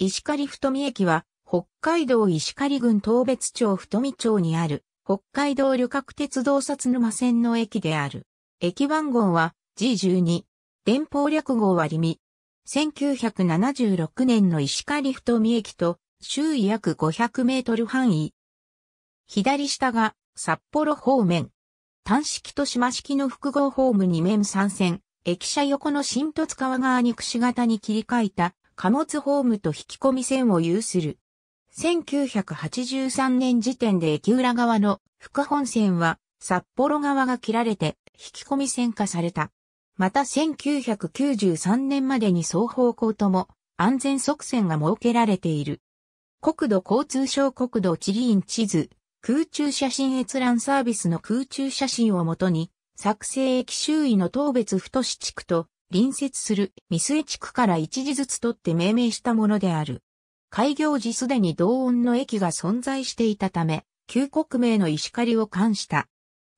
石狩太美駅は、北海道石狩郡東別町太美町にある、北海道旅客鉄道札沼線の駅である。駅番号は G12。電報略号はリミ。1976年の石狩太美駅と、周囲約500メートル範囲。左下が札幌方面。単式と島式の複合ホーム2面3線。駅舎横の新十津川側にくし形に切り替えた貨物ホームと引き込み線を有する。1983年時点で駅裏側の副本線は札幌側が切られて引き込み線化された。また1993年までに双方向とも安全側線が設けられている。国土交通省国土地理院地図、空中写真閲覧サービスの空中写真をもとに、作成駅周囲の東別太市地区と隣接する三エ地区から一時ずつ取って命名したものである。開業時すでに同音の駅が存在していたため、旧国名の石狩を冠した。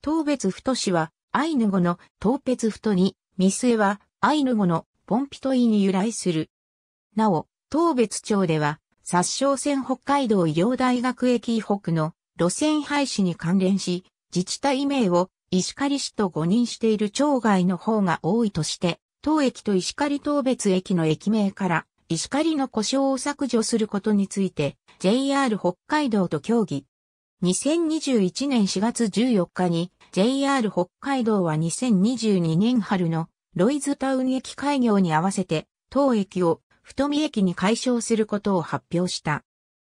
東別太市は、アイヌ語の東別太に、三エは、アイヌ語のポンピトイに由来する。なお、東別町では、殺傷線北海道医療大学駅以北の路線廃止に関連し、自治体名を石狩市と誤認している町外の方が多いとして、当駅と石狩東別駅の駅名から石狩の故障を削除することについて JR 北海道と協議。2021年4月14日に JR 北海道は2022年春のロイズタウン駅開業に合わせて当駅を太見駅に解消することを発表した。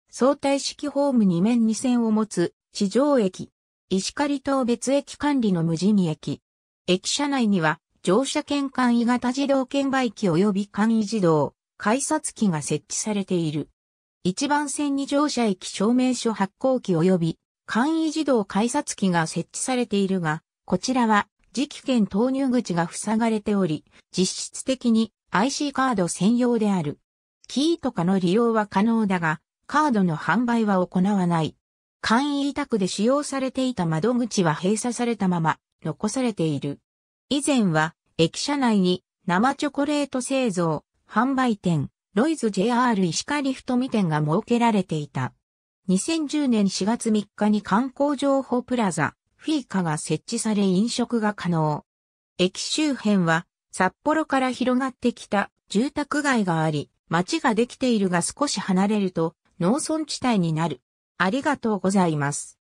相対式ホーム2面2線を持つ地上駅、石狩東別駅管理の無人駅。駅舎内には乗車券簡易型自動券売機及び簡易自動改札機が設置されている。一番線に乗車駅証明書発行機及び簡易自動改札機が設置されているが、こちらは磁気券投入口が塞がれており、実質的に IC カード専用である。キーとかの利用は可能だが、カードの販売は行わない。簡易委託で使用されていた窓口は閉鎖されたまま残されている。以前は、駅舎内に生チョコレート製造、販売店、ロイズ JR 石狩太美店が設けられていた。2010年4月3日に観光情報プラザ、フィーカが設置され飲食が可能。駅周辺は札幌から広がってきた住宅街があり、街ができているが少し離れると農村地帯になる。ありがとうございます。